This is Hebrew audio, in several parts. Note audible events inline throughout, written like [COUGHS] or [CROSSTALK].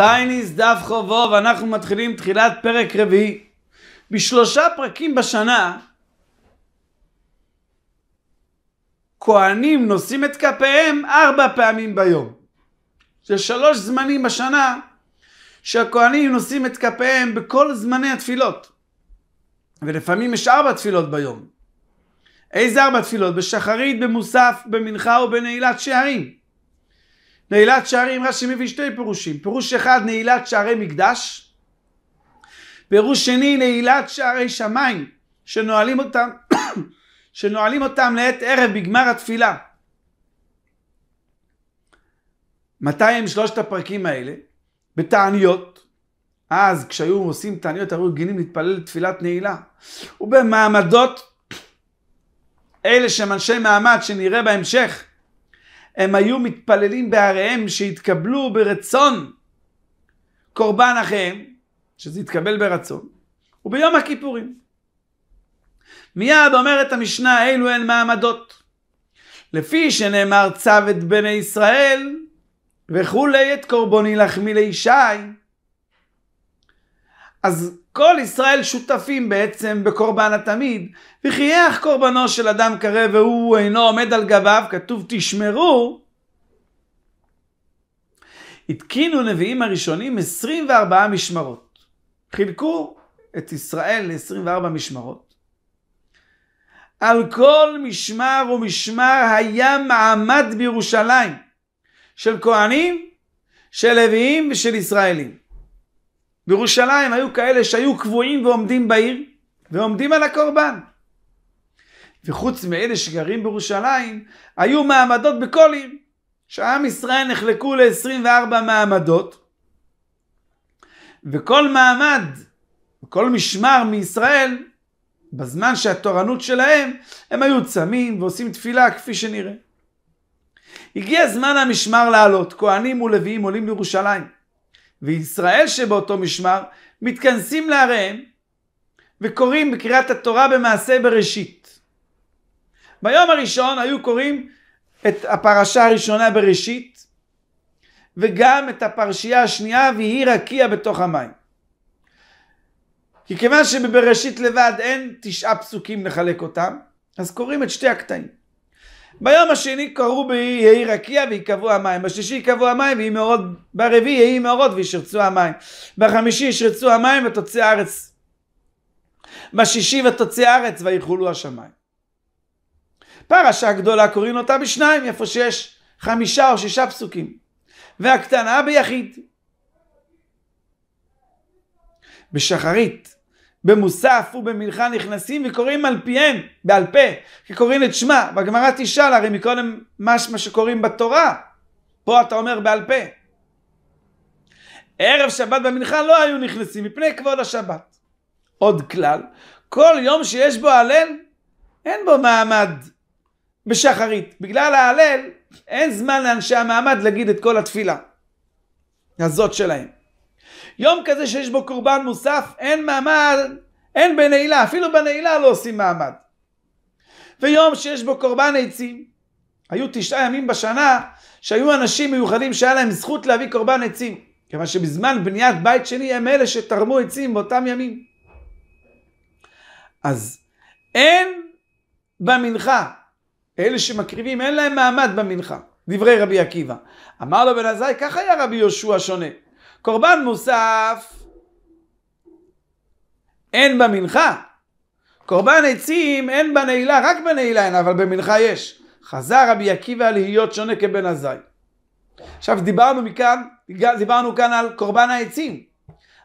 טייניס דף חובו, ואנחנו מתחילים תחילת פרק רביעי. בשלושה פרקים בשנה, כהנים נושאים את כפיהם ארבע פעמים ביום. זה שלוש זמנים בשנה שהכהנים נושאים את כפיהם בכל זמני התפילות. ולפעמים יש ארבע תפילות ביום. איזה ארבע תפילות? בשחרית, במוסף, במנחה ובנעילת שערים. נעילת שערים, רש"י מביא שתי פירושים. פירוש אחד, נעילת שערי מקדש. פירוש שני, נעילת שערי שמיים, שנועלים אותם, [COUGHS] שנועלים אותם לעת ערב בגמר התפילה. מתי הם שלושת הפרקים האלה? בתעניות. אז כשהיו עושים תעניות, היו רגילים להתפלל לתפילת נעילה. ובמעמדות, [COUGHS] אלה שהם אנשי מעמד, שנראה בהמשך, הם היו מתפללים בעריהם שהתקבלו ברצון קורבן אחיהם, שזה יתקבל ברצון, וביום הכיפורים. מיד אומרת המשנה, אלו הן מעמדות. לפי שנאמר צו את בני ישראל, וכולי את קורבוני לחמי לישי. אז כל ישראל שותפים בעצם בקורבן התמיד, וכי איך קורבנו של אדם קרב והוא אינו עומד על גביו, כתוב תשמרו, התקינו נביאים הראשונים 24 משמרות. חילקו את ישראל ל-24 משמרות. על כל משמר ומשמר היה מעמד בירושלים של כהנים, של לוויים ושל ישראלים. בירושלים היו כאלה שהיו קבועים ועומדים בעיר, ועומדים על הקורבן. וחוץ מאלה שגרים בירושלים, היו מעמדות בכל עיר. שעם ישראל נחלקו ל-24 מעמדות, וכל מעמד, כל משמר מישראל, בזמן שהתורנות שלהם, הם היו צמים ועושים תפילה כפי שנראה. הגיע זמן המשמר לעלות, כהנים ולוויים עולים לירושלים. וישראל שבאותו משמר, מתכנסים להריהם וקוראים בקריאת התורה במעשה בראשית. ביום הראשון היו קוראים את הפרשה הראשונה בראשית, וגם את הפרשייה השנייה, ויהי רקיע בתוך המים. כי כיוון שבבראשית לבד אין תשעה פסוקים לחלק אותם, אז קוראים את שתי הקטעים. ביום השני קראו ביהי רקיע ויקבעו המים, בשישי יקבעו המים ויהי מאורות, ברביעי יהי מאורות וישרצו המים, בחמישי ישרצו המים ותוציא הארץ, בשישי ותוציא הארץ ויחולו השמיים. פרשה גדולה קוראים אותה בשניים, איפה שיש חמישה או שישה פסוקים, והקטנה ביחיד. בשחרית במוסף ובמנחה נכנסים וקוראים על פיהם, בעל פה, כי קוראים את שמע, והגמרא תשאל, הרי מקודם משמע שקוראים בתורה, פה אתה אומר בעל פה. ערב שבת במנחה לא היו נכנסים, מפני כבוד השבת. עוד כלל, כל יום שיש בו הלל, אין בו מעמד בשחרית. בגלל ההלל, אין זמן לאנשי המעמד להגיד את כל התפילה הזאת שלהם. יום כזה שיש בו קורבן מוסף, אין מעמד, אין בנעילה, אפילו בנעילה לא עושים מעמד. ויום שיש בו קורבן עצים, היו תשעה ימים בשנה שהיו אנשים מיוחדים שהיה להם זכות להביא קורבן עצים, כיוון שבזמן בניית בית שני הם אלה שתרמו עצים באותם ימים. אז אין במנחה, אלה שמקריבים אין להם מעמד במנחה, דברי רבי עקיבא. אמר לו בן עזאי, כך היה רבי יהושע שונה. קורבן מוסף אין במנחה. קורבן עצים אין בנעילה, רק בנעילה אין, אבל במנחה יש. חזר רבי עקיבא להיות שונה כבן הזי. עכשיו דיברנו מכאן, דיברנו כאן על קורבן העצים.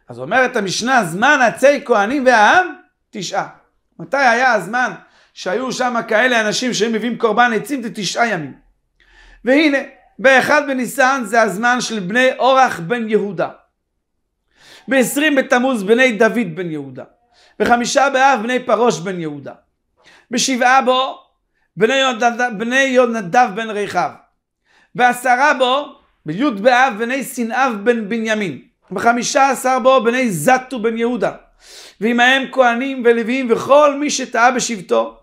אז אומרת המשנה, זמן עצי כהנים והעם, תשעה. מתי היה הזמן שהיו שם כאלה אנשים שהם מביאים קורבן עצים? זה תשעה ימים. והנה, באחד בניסן זה הזמן של בני אורח בן יהודה. ב-20 בתמוז בני דוד בן יהודה. בחמישה באב בני פרוש בן יהודה. בשבעה בו בני יונדב, בני יונדב בן ריחב. בעשרה בו בי' באב בני שנאב בן בנימין. בחמישה עשר בו בני זתו בן יהודה. ועמהם כהנים ולוויים וכל מי שטעה בשבטו.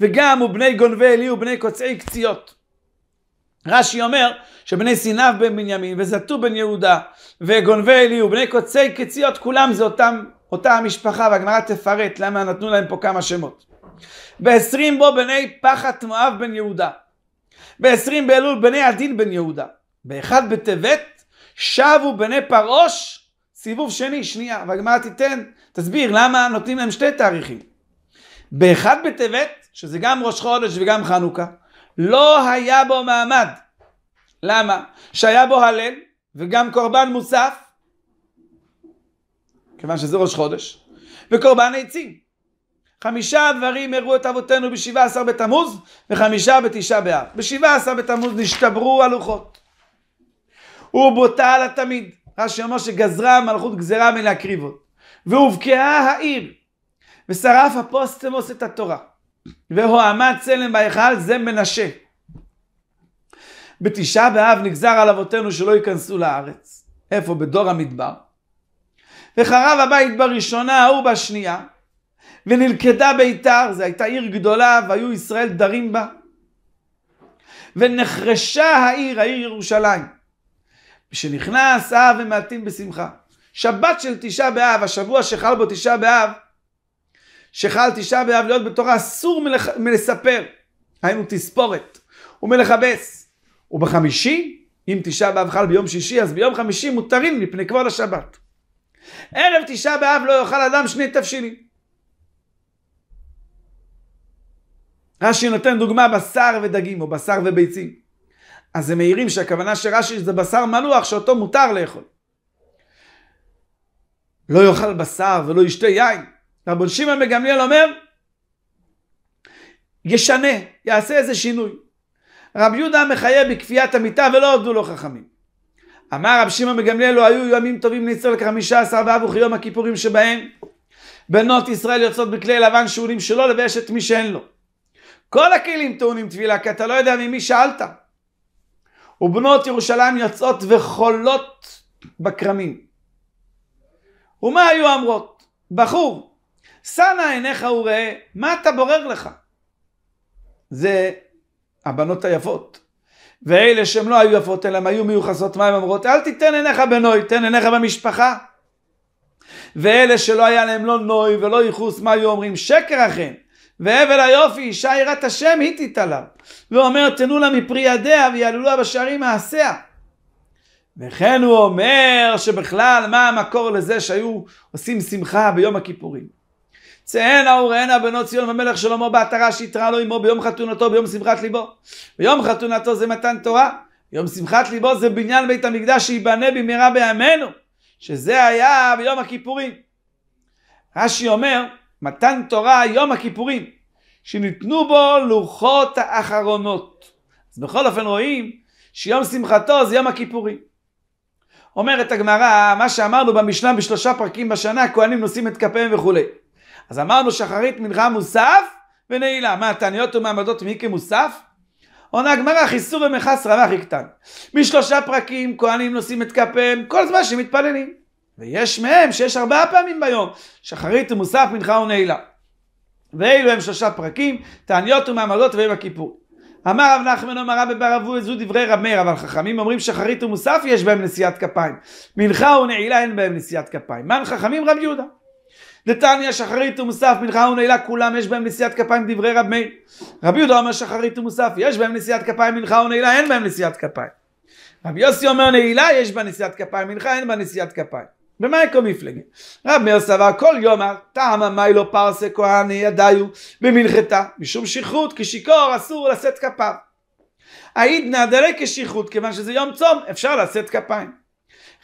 וגם ובני גונבי אלי ובני קוצעי קציות. רש"י אומר שבני סיניו בן בנימין וזתו בן יהודה וגונבי עלי ובני קוצי קציות כולם זה אותם, אותה המשפחה והגמרא תפרט למה נתנו להם פה כמה שמות. בעשרים בו בני פחת מואב בן יהודה. בעשרים באלול בני עדין בן יהודה. באחד בטבת שבו בני פרעוש סיבוב שני, שנייה, והגמרא תיתן, תסביר למה נותנים להם שתי תאריכים. באחד בטבת, שזה גם ראש חודש וגם חנוכה, לא היה בו מעמד. למה? שהיה בו הלל וגם קורבן מוסף, כיוון שזה ראש חודש, וקורבן עצים. חמישה דברים הראו את אבותינו בשבעה עשר בתמוז וחמישה בתשעה באב. בשבעה עשר בתמוז נשתברו הלוחות. הוא בוטה על התמיד. רש"י אומר שגזרה המלכות גזרה מלהקריבות. והובקעה העיר. ושרף הפוסטמוס את התורה. והועמד צלם בהיכל, זה מנשה. בתשעה באב נגזר על אבותינו שלא ייכנסו לארץ. איפה? בדור המדבר. וחרב הבית בראשונה, ההוא בשנייה. ונלכדה ביתר, זו הייתה עיר גדולה, והיו ישראל דרים בה. ונחרשה העיר, העיר ירושלים. ושנכנס אב ומעטים בשמחה. שבת של תשעה באב, השבוע שחל בו תשעה באב, שחל תשעה באב להיות בתורה אסור מלח... מלספר, היינו תספורת, ומלכבס. ובחמישי, אם תשעה באב חל ביום שישי, אז ביום חמישי מותרים מפני כבוד השבת. ערב תשעה באב לא יאכל אדם שני תבשילים. רש"י נותן דוגמה בשר ודגים, או בשר וביצים. אז הם מעירים שהכוונה של רש"י זה בשר מלוח שאותו מותר לאכול. לא יאכל בשר ולא ישתה יין. רבו שמעון בגמליאל אומר, ישנה, יעשה איזה שינוי. רב יהודה מחייב בכפיית המיטה ולא עבדו לו חכמים. אמר רב שמעון בגמליאל, לא היו ימים טובים לישראל כחמישה עשר באב וכיום הכיפורים שבהם. בנות ישראל יוצאות בכלי לבן שאולים שלו לבייש את מי שאין לו. כל הכלים טעונים טבילה, כי אתה לא יודע ממי שאלת. ובנות ירושלים יוצאות וחולות בכרמים. ומה היו אמרות? בחור, שנה עיניך וראה, מה אתה בורר לך? זה הבנות היפות. ואלה שהן לא היו יפות, אלא הן היו מיוחסות, מה הן אומרות? אל תיתן עיניך בנוי, תן עיניך במשפחה. ואלה שלא היה להם לא נוי ולא ייחוס, מה היו אומרים? שקר אכן. והבל היופי, אישה יראת השם, היא תתעלה. ואומר, תנו לה מפרי ידיה ויעללוה בשערים מעשיה. וכן הוא אומר שבכלל, מה המקור לזה שהיו עושים שמחה ביום הכיפורים? צאנה וראנה בנות ציון במלך שלמה בעטרה שיתרה לו עמו ביום חתונתו ביום שמחת ליבו. ביום חתונתו זה מתן תורה, יום שמחת ליבו זה בניין בית המקדש שייבנה במהרה בימינו, שזה היה ביום הכיפורים. רש"י אומר, מתן תורה יום הכיפורים, שניתנו בו לוחות האחרונות. אז בכל אופן רואים שיום שמחתו זה יום הכיפורים. אומרת הגמרא, מה שאמרנו במשנה בשלושה פרקים בשנה, כהנים נושאים את כפיהם וכולי. אז אמרנו שחרית מנחה מוסף ונעילה. מה, תעניות ומעמדות מי כמוסף? עונה הגמרא, חיסור ומכס רמה הכי קטן. משלושה פרקים כהנים נושאים את כפיהם כל זמן שמתפללים. ויש מהם שיש ארבעה פעמים ביום, שחרית ומוסף, מנחה ונעילה. ואלו הם שלושה פרקים, תעניות ומעמדות ויום הכיפור. אמר רב נחמן אמר רבי בר אבו זו דברי רב מאיר אבל חכמים אומרים שחרית ומוסף יש בהם נשיאת כפיים מנחה ונעילה אין בהם נשיאת כפיים מן חכמים רב יהודה דתניא שחרית ומוסף מנחה ונעילה כולם יש בהם נשיאת כפיים דברי רב מאיר. רבי יהודה אומר שחרית ומוסף יש בהם נשיאת כפיים מנחה ונעילה אין בהם נשיאת כפיים. רבי יוסי אומר נעילה יש בה נשיאת כפיים מנחה אין בה נשיאת כפיים. במה יקום מפלגי? רב מאיר סבר כל יומר טעם המאי לא פרסה כהני ידיו במנחתה משום שכרות כשיכור אסור לשאת כפיו. העידנא דרי כשכרות כיוון שזה יום צום אפשר לשאת כפיים.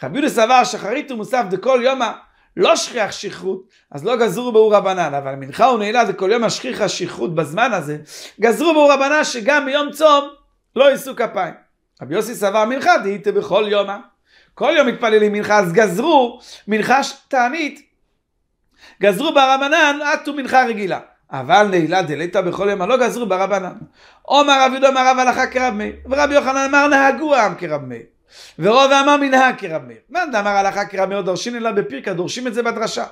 רבי יהודה סבר שחרית ומוסף דכל יומר לא שכיח שכרות, אז לא גזרו בהו רבנן, אבל מנחה ונעילה זה כל יום השכיח השכרות בזמן הזה, גזרו בהו רבנן שגם ביום צום לא יישאו כפיים. רבי יוסי סבר מנחה דהיית בכל יומה. כל יום מתפללים מנחה, אז גזרו מנחה תענית, גזרו ברבנן עטו מנחה רגילה. אבל נעילה דלתא בכל יום, לא גזרו ברבנן. עומר רב יהודה אמר רב הלכה כרב מאיר, ורבי יוחנן אמר נהגו העם כרב מאיר. ורוב אמר מנהג כרב מאיר. מאן דאמר הלכה כרב מאיר דורשין אלא בפירקה, דורשים את זה בדרשה.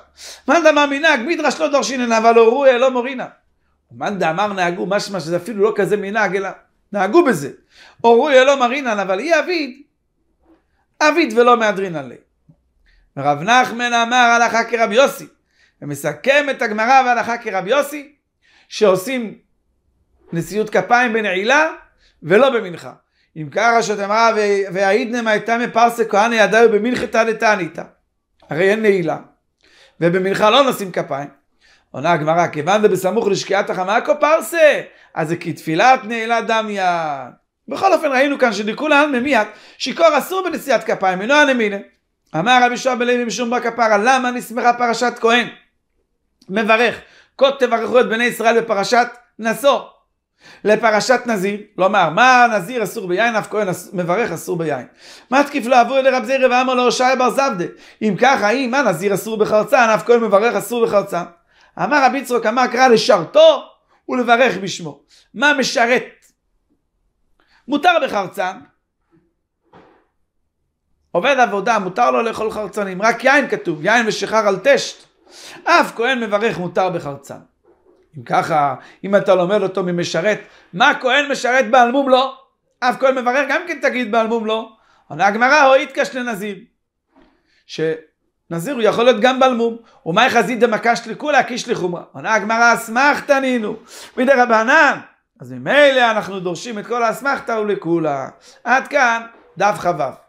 מאן דאמר מנהג, מדרש לא דורשין אלא, אבל לא רואה, לא מורינה. מאן דאמר נהגו, משמע שזה אפילו לא כזה מנהג, אלא נהגו בזה. הורוי לא מרינן, אבל היא אביד, אביד ולא מהדרינן לי. ורב נחמן אמר הלכה כרב יוסי, ומסכם את הגמרא והלכה כרב יוסי, שעושים נשיאות כפיים בנעילה ולא במנחה. אם ככה שתאמרה והאידנם הייתה מפרסה כהנא ידיו במלכתא דתניתא. הרי אין נעילה. ובמלכה לא נושאים כפיים. עונה הגמרא, כיוון זה בסמוך לשקיעת החמה כה פרסה, אז זה כתפילת נעילה דמיה בכל אופן ראינו כאן שדיקולן ממיית, שיכור אסור בנשיאת כפיים, אינו הנמינה. אמר רבי שועה בלוי משום בר כפרה, למה נסמכה פרשת כהן? מברך, כה תברכו את בני ישראל בפרשת נשוא. לפרשת נזיר, לומר, מה נזיר אסור ביין, אף כהן אס... מברך אסור ביין. מה תקיף לא עבור אלי רב זירי ואמר לו הושעי בר זבדה. אם ככה, אם מה נזיר אסור בחרצן, אף כהן מברך אסור בחרצן. אמר רבי יצחוק, אמר קרא לשרתו ולברך בשמו. מה משרת? מותר בחרצן. עובד עבודה, מותר לו לאכול חרצנים, רק יין כתוב, יין ושחר על טשט. אף כהן מברך מותר בחרצן. אם ככה, אם אתה לומד אותו ממשרת, מה כהן משרת באלמום לא? אף כהן מברר גם כן תגיד באלמום לא. עונה הגמרא, או איתקש לנזיר. שנזיר הוא יכול להיות גם בעל מום. ומאי חזית דמכה שליקולה, כי שליחומרה. עונה הגמרא, אסמכתא נינו. מדי רבנן. אז ממילא אנחנו דורשים את כל האסמכתא ולכולה. עד כאן, דף חו"ב.